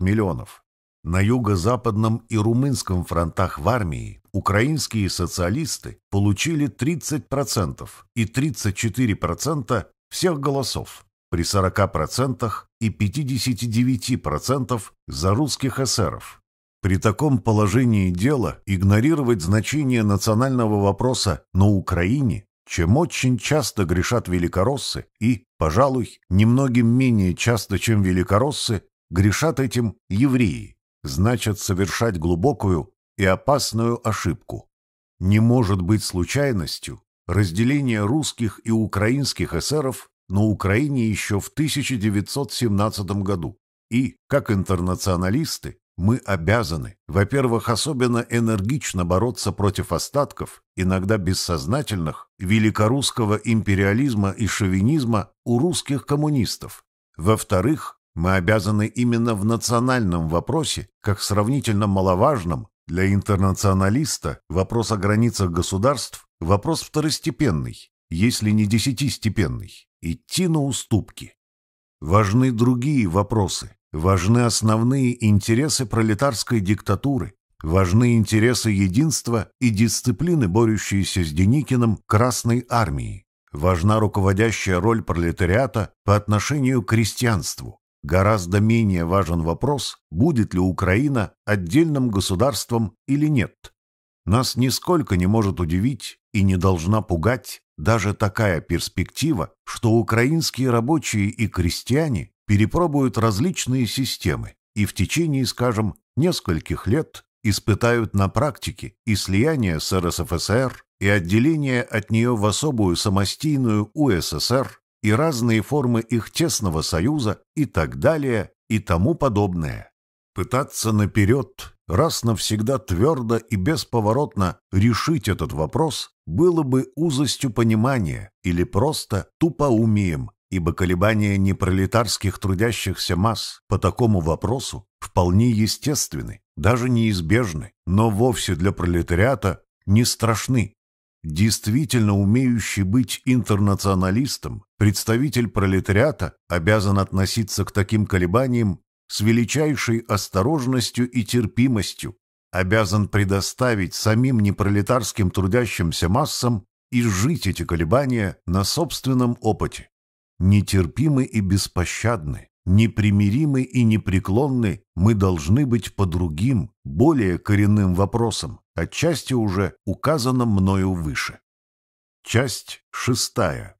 миллионов. На юго-западном и румынском фронтах в армии украинские социалисты получили 30% и 34% всех голосов, при 40% и 59% за русских эсеров. При таком положении дела игнорировать значение национального вопроса на Украине, чем очень часто грешат великороссы и, пожалуй, немногим менее часто, чем великороссы, грешат этим евреи значит совершать глубокую и опасную ошибку. Не может быть случайностью разделение русских и украинских эсеров на Украине еще в 1917 году. И, как интернационалисты, мы обязаны, во-первых, особенно энергично бороться против остатков, иногда бессознательных, великорусского империализма и шовинизма у русских коммунистов. Во-вторых, мы обязаны именно в национальном вопросе, как сравнительно маловажном для интернационалиста, вопрос о границах государств – вопрос второстепенный, если не десятистепенный, идти на уступки. Важны другие вопросы, важны основные интересы пролетарской диктатуры, важны интересы единства и дисциплины, борющиеся с Деникиным Красной Армии, важна руководящая роль пролетариата по отношению к крестьянству, Гораздо менее важен вопрос, будет ли Украина отдельным государством или нет. Нас нисколько не может удивить и не должна пугать даже такая перспектива, что украинские рабочие и крестьяне перепробуют различные системы и в течение, скажем, нескольких лет испытают на практике и слияние с РСФСР, и отделение от нее в особую самостийную УССР, и разные формы их тесного союза и так далее и тому подобное. Пытаться наперед, раз навсегда твердо и бесповоротно решить этот вопрос было бы узостью понимания или просто тупоумием, ибо колебания непролетарских трудящихся масс по такому вопросу вполне естественны, даже неизбежны, но вовсе для пролетариата не страшны Действительно умеющий быть интернационалистом, представитель пролетариата обязан относиться к таким колебаниям с величайшей осторожностью и терпимостью, обязан предоставить самим непролетарским трудящимся массам изжить эти колебания на собственном опыте. Нетерпимы и беспощадны, Непримиримы и непреклонны мы должны быть по другим, более коренным вопросам, отчасти уже указанным мною выше. Часть шестая.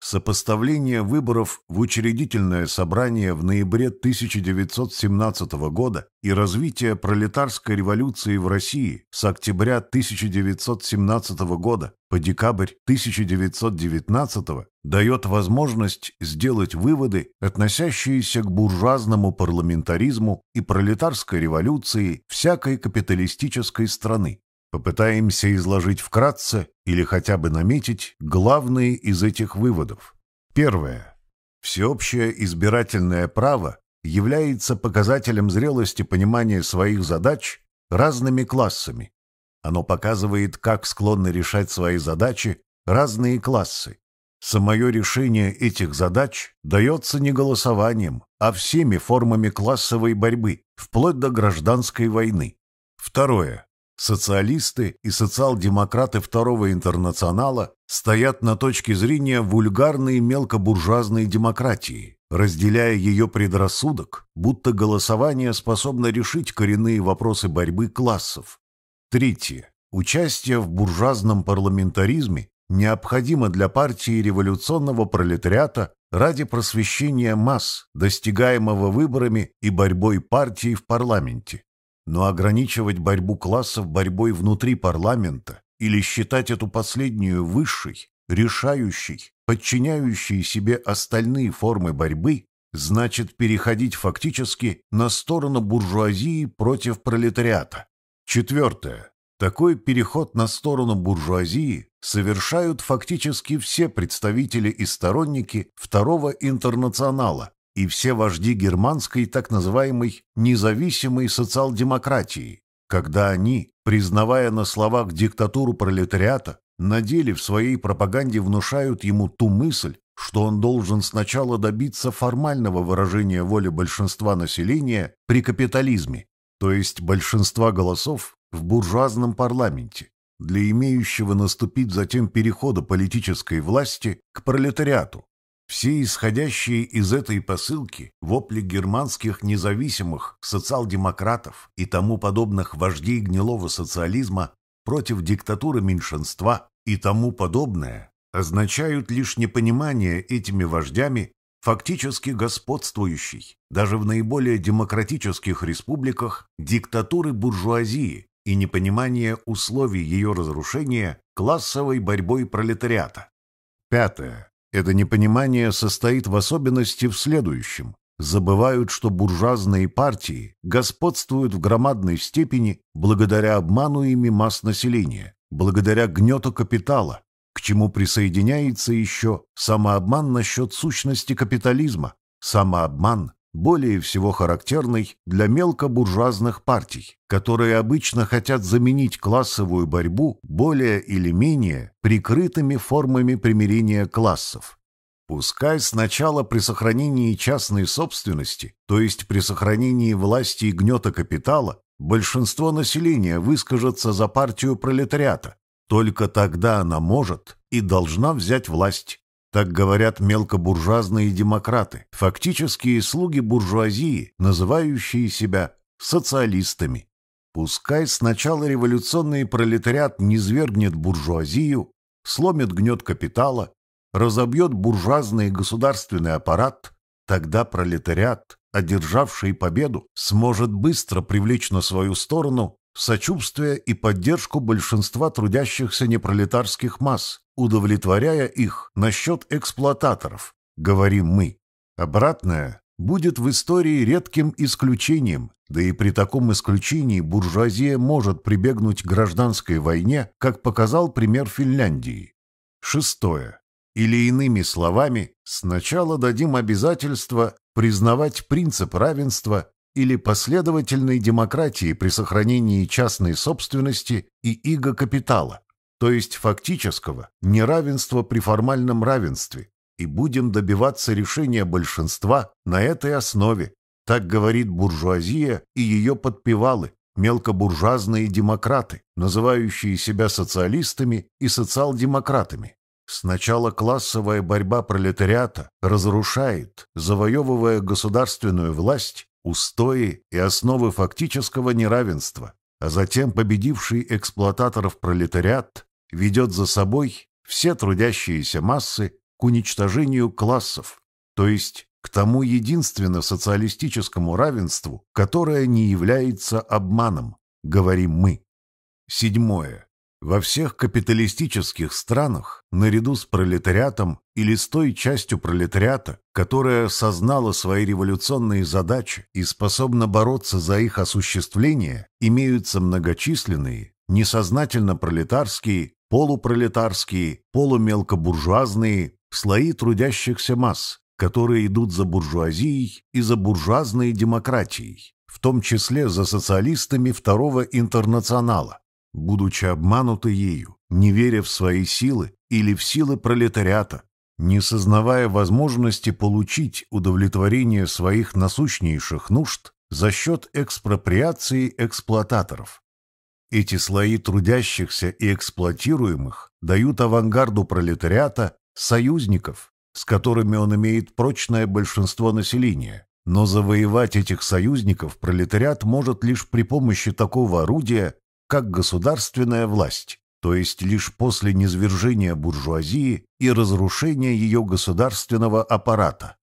Сопоставление выборов в учредительное собрание в ноябре 1917 года и развитие пролетарской революции в России с октября 1917 года по декабрь 1919 дает возможность сделать выводы, относящиеся к буржуазному парламентаризму и пролетарской революции всякой капиталистической страны. Попытаемся изложить вкратце или хотя бы наметить главные из этих выводов. Первое. Всеобщее избирательное право является показателем зрелости понимания своих задач разными классами. Оно показывает, как склонны решать свои задачи разные классы. Самое решение этих задач дается не голосованием, а всеми формами классовой борьбы, вплоть до гражданской войны. Второе. Социалисты и социал-демократы Второго интернационала стоят на точке зрения вульгарной мелкобуржуазной демократии, разделяя ее предрассудок, будто голосование способно решить коренные вопросы борьбы классов. Третье. Участие в буржуазном парламентаризме необходимо для партии революционного пролетариата ради просвещения масс, достигаемого выборами и борьбой партии в парламенте. Но ограничивать борьбу классов борьбой внутри парламента или считать эту последнюю высшей, решающей, подчиняющей себе остальные формы борьбы, значит переходить фактически на сторону буржуазии против пролетариата. Четвертое. Такой переход на сторону буржуазии совершают фактически все представители и сторонники второго интернационала, и все вожди германской так называемой независимой социал-демократии, когда они, признавая на словах диктатуру пролетариата, на деле в своей пропаганде внушают ему ту мысль, что он должен сначала добиться формального выражения воли большинства населения при капитализме, то есть большинства голосов в буржуазном парламенте, для имеющего наступить затем перехода политической власти к пролетариату, все исходящие из этой посылки вопли германских независимых социал-демократов и тому подобных вождей гнилого социализма против диктатуры меньшинства и тому подобное означают лишь непонимание этими вождями фактически господствующей, даже в наиболее демократических республиках, диктатуры буржуазии и непонимание условий ее разрушения классовой борьбой пролетариата. Пятое. Это непонимание состоит в особенности в следующем. Забывают, что буржуазные партии господствуют в громадной степени благодаря обману ими масс населения, благодаря гнету капитала, к чему присоединяется еще самообман насчет сущности капитализма, самообман, более всего характерной для мелкобуржуазных партий, которые обычно хотят заменить классовую борьбу более или менее прикрытыми формами примирения классов. Пускай сначала при сохранении частной собственности, то есть при сохранении власти и гнета капитала, большинство населения выскажется за партию пролетариата, только тогда она может и должна взять власть так говорят мелкобуржуазные демократы, фактические слуги буржуазии, называющие себя социалистами. Пускай сначала революционный пролетариат низвергнет буржуазию, сломит гнет капитала, разобьет буржуазный государственный аппарат, тогда пролетариат, одержавший победу, сможет быстро привлечь на свою сторону сочувствие и поддержку большинства трудящихся непролетарских масс, удовлетворяя их насчет эксплуататоров, говорим мы. Обратное будет в истории редким исключением, да и при таком исключении буржуазия может прибегнуть к гражданской войне, как показал пример Финляндии. Шестое. Или иными словами, сначала дадим обязательство признавать принцип равенства или последовательной демократии при сохранении частной собственности и иго капитала, то есть фактического, неравенства при формальном равенстве, и будем добиваться решения большинства на этой основе. Так говорит буржуазия и ее подпевалы, мелкобуржуазные демократы, называющие себя социалистами и социал-демократами. Сначала классовая борьба пролетариата разрушает, завоевывая государственную власть, устои и основы фактического неравенства, а затем победивший эксплуататоров пролетариат ведет за собой все трудящиеся массы к уничтожению классов, то есть к тому единственно социалистическому равенству, которое не является обманом, говорим мы. Седьмое. Во всех капиталистических странах, наряду с пролетариатом или с той частью пролетариата, которая сознала свои революционные задачи и способна бороться за их осуществление, имеются многочисленные, несознательно пролетарские полупролетарские, полумелкобуржуазные слои трудящихся масс, которые идут за буржуазией и за буржуазной демократией, в том числе за социалистами Второго интернационала, будучи обмануты ею, не веря в свои силы или в силы пролетариата, не сознавая возможности получить удовлетворение своих насущнейших нужд за счет экспроприации эксплуататоров, эти слои трудящихся и эксплуатируемых дают авангарду пролетариата союзников, с которыми он имеет прочное большинство населения. Но завоевать этих союзников пролетариат может лишь при помощи такого орудия, как государственная власть, то есть лишь после низвержения буржуазии и разрушения ее государственного аппарата.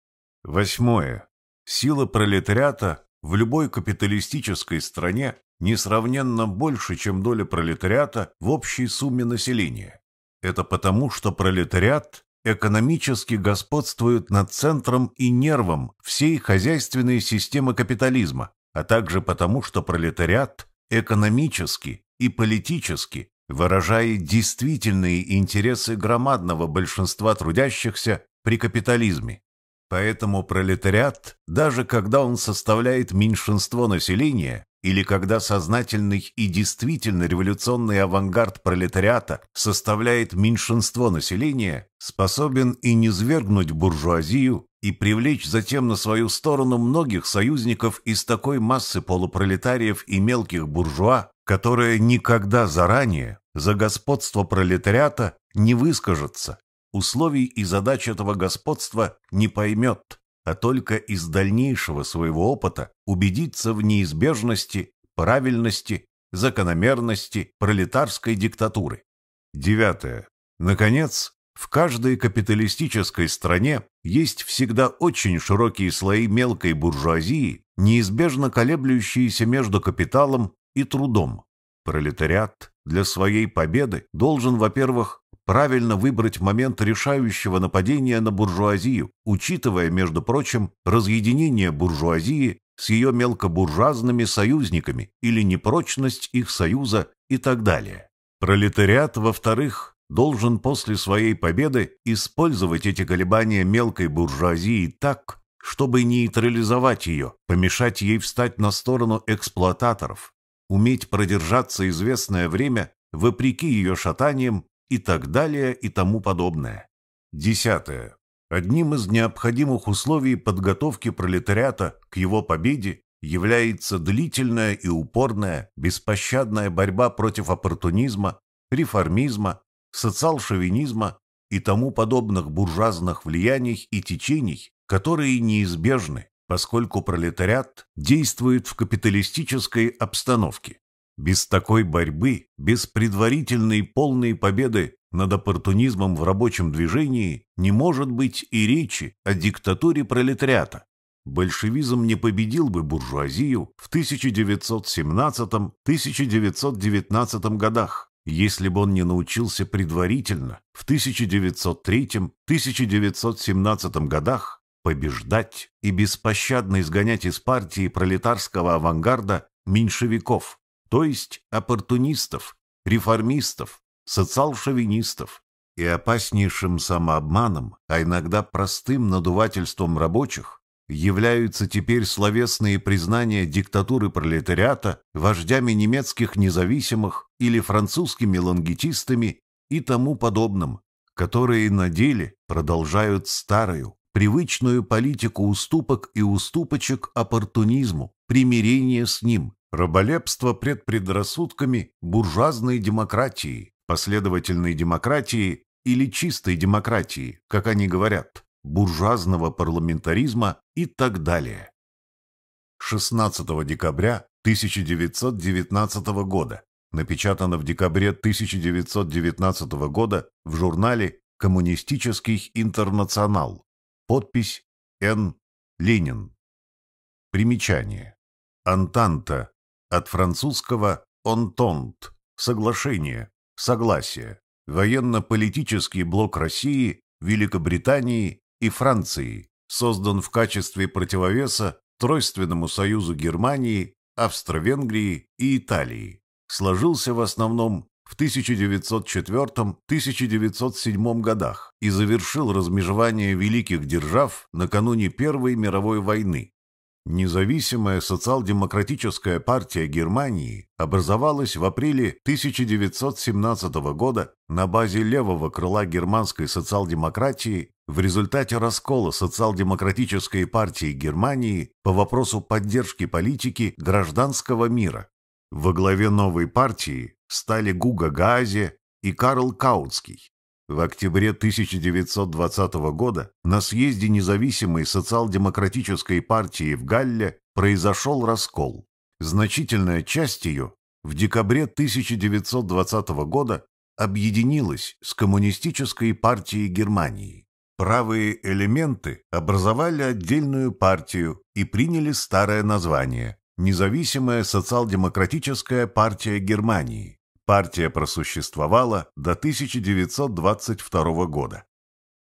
Восьмое. Сила пролетариата в любой капиталистической стране несравненно больше, чем доля пролетариата в общей сумме населения. Это потому, что пролетариат экономически господствует над центром и нервом всей хозяйственной системы капитализма, а также потому, что пролетариат экономически и политически выражает действительные интересы громадного большинства трудящихся при капитализме. Поэтому пролетариат, даже когда он составляет меньшинство населения, или когда сознательный и действительно революционный авангард пролетариата составляет меньшинство населения, способен и низвергнуть буржуазию, и привлечь затем на свою сторону многих союзников из такой массы полупролетариев и мелких буржуа, которая никогда заранее за господство пролетариата не выскажется, условий и задач этого господства не поймет, а только из дальнейшего своего опыта убедиться в неизбежности, правильности, закономерности пролетарской диктатуры. Девятое. Наконец, в каждой капиталистической стране есть всегда очень широкие слои мелкой буржуазии, неизбежно колеблющиеся между капиталом и трудом. Пролетариат для своей победы должен, во-первых, правильно выбрать момент решающего нападения на буржуазию, учитывая, между прочим, разъединение буржуазии с ее мелкобуржуазными союзниками или непрочность их союза и так далее. Пролетариат, во-вторых, должен после своей победы использовать эти колебания мелкой буржуазии так, чтобы нейтрализовать ее, помешать ей встать на сторону эксплуататоров, уметь продержаться известное время вопреки ее шатаниям и так далее и тому подобное. Десятое. Одним из необходимых условий подготовки пролетариата к его победе является длительная и упорная, беспощадная борьба против оппортунизма, реформизма, социал-шовинизма и тому подобных буржуазных влияний и течений, которые неизбежны, поскольку пролетариат действует в капиталистической обстановке. Без такой борьбы, без предварительной полной победы над оппортунизмом в рабочем движении не может быть и речи о диктатуре пролетариата. Большевизм не победил бы буржуазию в 1917-1919 годах, если бы он не научился предварительно в 1903-1917 годах побеждать и беспощадно изгонять из партии пролетарского авангарда меньшевиков, то есть оппортунистов, реформистов, социал-шовинистов. И опаснейшим самообманом, а иногда простым надувательством рабочих, являются теперь словесные признания диктатуры пролетариата вождями немецких независимых или французскими лангетистами и тому подобным, которые на деле продолжают старую, привычную политику уступок и уступочек оппортунизму, примирение с ним, Раболепство пред предрассудками буржуазной демократии, последовательной демократии или чистой демократии, как они говорят, буржуазного парламентаризма и так далее. 16 декабря 1919 года напечатано в декабре 1919 года в журнале «Коммунистический интернационал». Подпись Н. Ленин. Примечание. Антанта от французского «онтонт» — соглашение, согласие, военно-политический блок России, Великобритании и Франции, создан в качестве противовеса Тройственному союзу Германии, Австро-Венгрии и Италии. Сложился в основном в 1904-1907 годах и завершил размежевание великих держав накануне Первой мировой войны, Независимая социал-демократическая партия Германии образовалась в апреле 1917 года на базе левого крыла германской социал-демократии в результате раскола социал-демократической партии Германии по вопросу поддержки политики гражданского мира. Во главе новой партии стали Гуга Гаазе и Карл Каутский. В октябре 1920 года на съезде независимой социал-демократической партии в Галле произошел раскол. Значительная часть ее в декабре 1920 года объединилась с Коммунистической партией Германии. Правые элементы образовали отдельную партию и приняли старое название – Независимая социал-демократическая партия Германии, Партия просуществовала до 1922 года.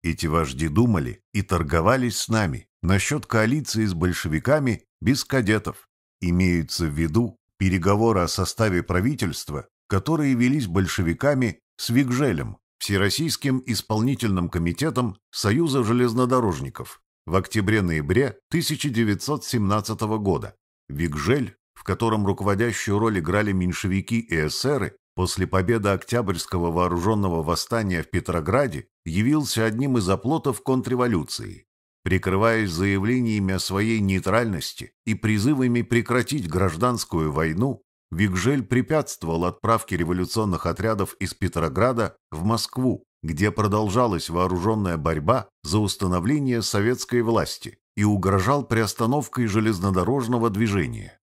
Эти вожди думали и торговались с нами насчет коалиции с большевиками без кадетов. Имеются в виду переговоры о составе правительства, которые велись большевиками с Вигжелем, Всероссийским исполнительным комитетом Союза железнодорожников в октябре-ноябре 1917 года. Вигжель в котором руководящую роль играли меньшевики и эсеры, после победы Октябрьского вооруженного восстания в Петрограде явился одним из оплотов контрреволюции. Прикрываясь заявлениями о своей нейтральности и призывами прекратить гражданскую войну, Викжель препятствовал отправке революционных отрядов из Петрограда в Москву, где продолжалась вооруженная борьба за установление советской власти и угрожал приостановкой железнодорожного движения.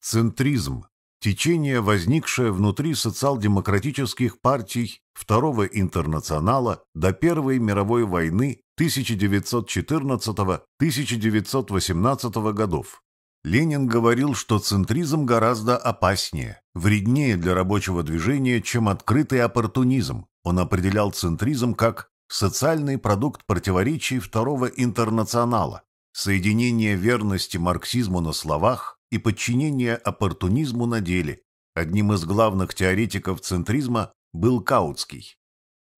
Центризм – течение, возникшее внутри социал-демократических партий Второго интернационала до Первой мировой войны 1914-1918 годов. Ленин говорил, что центризм гораздо опаснее, вреднее для рабочего движения, чем открытый оппортунизм. Он определял центризм как социальный продукт противоречий Второго интернационала, соединение верности марксизму на словах и подчинение оппортунизму на деле. Одним из главных теоретиков центризма был Каутский.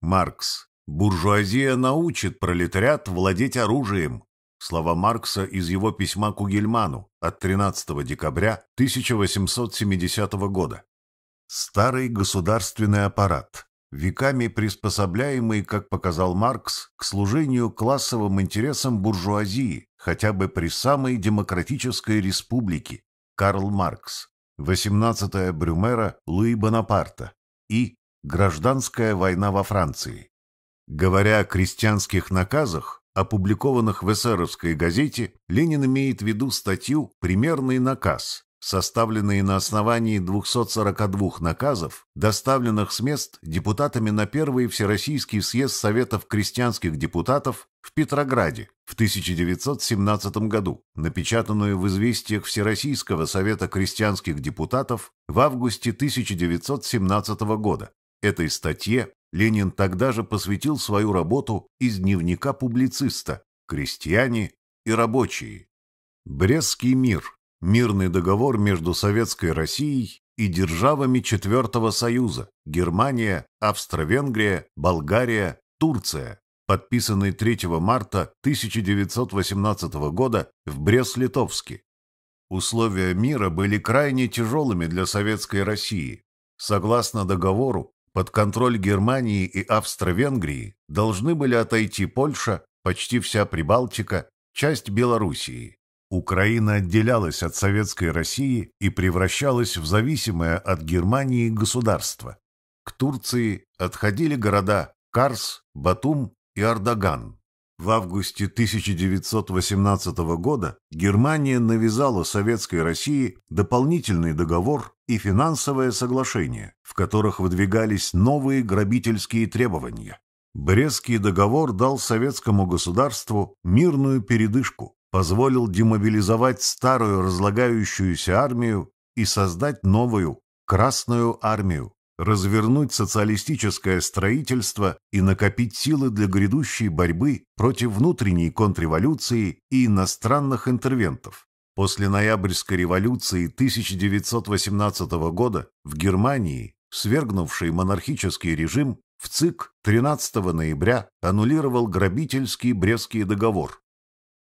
Маркс. «Буржуазия научит пролетариат владеть оружием», Слова Маркса из его письма Кугельману от 13 декабря 1870 года. Старый государственный аппарат, веками приспособляемый, как показал Маркс, к служению классовым интересам буржуазии, хотя бы при самой демократической республике Карл Маркс, 18-я Брюмера Луи Бонапарта и Гражданская война во Франции. Говоря о крестьянских наказах, опубликованных в эсеровской газете, Ленин имеет в виду статью «Примерный наказ», составленные на основании 242 наказов, доставленных с мест депутатами на Первый Всероссийский съезд Советов крестьянских депутатов в Петрограде в 1917 году, напечатанную в известиях Всероссийского Совета крестьянских депутатов в августе 1917 года. Этой статье Ленин тогда же посвятил свою работу из дневника публициста «Крестьяне и рабочие». Брестский мир мирный договор между Советской Россией и державами Четвертого Союза – Германия, Австро-Венгрия, Болгария, Турция, подписанный 3 марта 1918 года в Брест-Литовске. Условия мира были крайне тяжелыми для Советской России. Согласно договору, под контроль Германии и Австро-Венгрии должны были отойти Польша, почти вся Прибалтика, часть Белоруссии. Украина отделялась от Советской России и превращалась в зависимое от Германии государство. К Турции отходили города Карс, Батум и Ардаган. В августе 1918 года Германия навязала Советской России дополнительный договор и финансовое соглашение, в которых выдвигались новые грабительские требования. Брестский договор дал советскому государству мирную передышку позволил демобилизовать старую разлагающуюся армию и создать новую, Красную армию, развернуть социалистическое строительство и накопить силы для грядущей борьбы против внутренней контрреволюции и иностранных интервентов. После ноябрьской революции 1918 года в Германии, свергнувший монархический режим, в ЦИК 13 ноября аннулировал грабительский Брестский договор,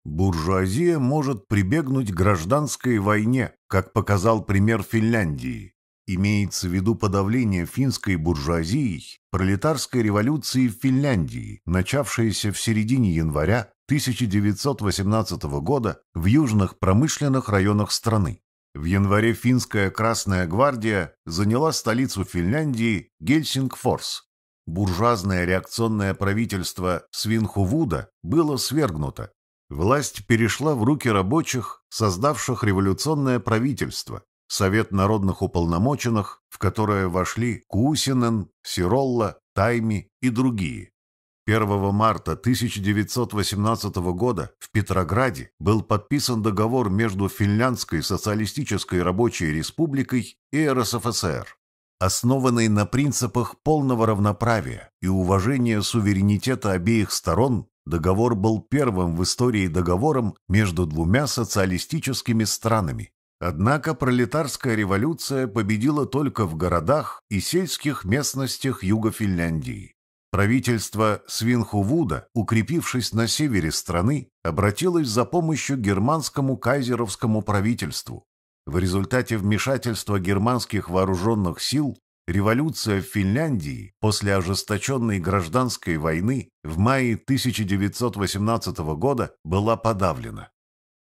Буржуазия может прибегнуть к гражданской войне, как показал пример Финляндии. Имеется в виду подавление финской буржуазии пролетарской революции в Финляндии, начавшейся в середине января 1918 года в южных промышленных районах страны. В январе финская Красная гвардия заняла столицу Финляндии Гельсингфорс. Буржуазное реакционное правительство Свинхувуда было свергнуто, Власть перешла в руки рабочих, создавших революционное правительство, Совет народных уполномоченных, в которое вошли Кусинен, Сиролла, Тайми и другие. 1 марта 1918 года в Петрограде был подписан договор между Финляндской социалистической рабочей республикой и РСФСР, основанный на принципах полного равноправия и уважения суверенитета обеих сторон Договор был первым в истории договором между двумя социалистическими странами. Однако пролетарская революция победила только в городах и сельских местностях юга Финляндии. Правительство Свинхувуда, укрепившись на севере страны, обратилось за помощью германскому кайзеровскому правительству. В результате вмешательства германских вооруженных сил Революция в Финляндии после ожесточенной гражданской войны в мае 1918 года была подавлена.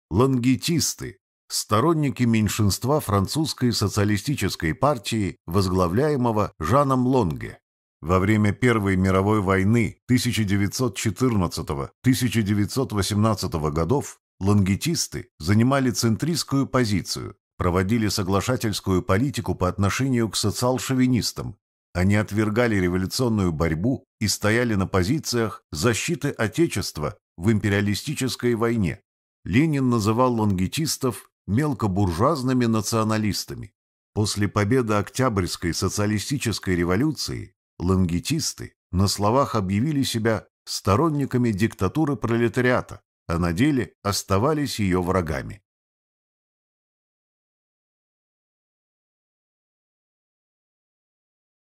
Лангетисты, сторонники меньшинства французской социалистической партии, возглавляемого Жаном Лонге, во время Первой мировой войны 1914-1918 годов лангетисты занимали центристскую позицию, проводили соглашательскую политику по отношению к социал-шовинистам. Они отвергали революционную борьбу и стояли на позициях защиты Отечества в империалистической войне. Ленин называл лангетистов мелкобуржуазными националистами. После победы Октябрьской социалистической революции лангетисты на словах объявили себя сторонниками диктатуры пролетариата, а на деле оставались ее врагами.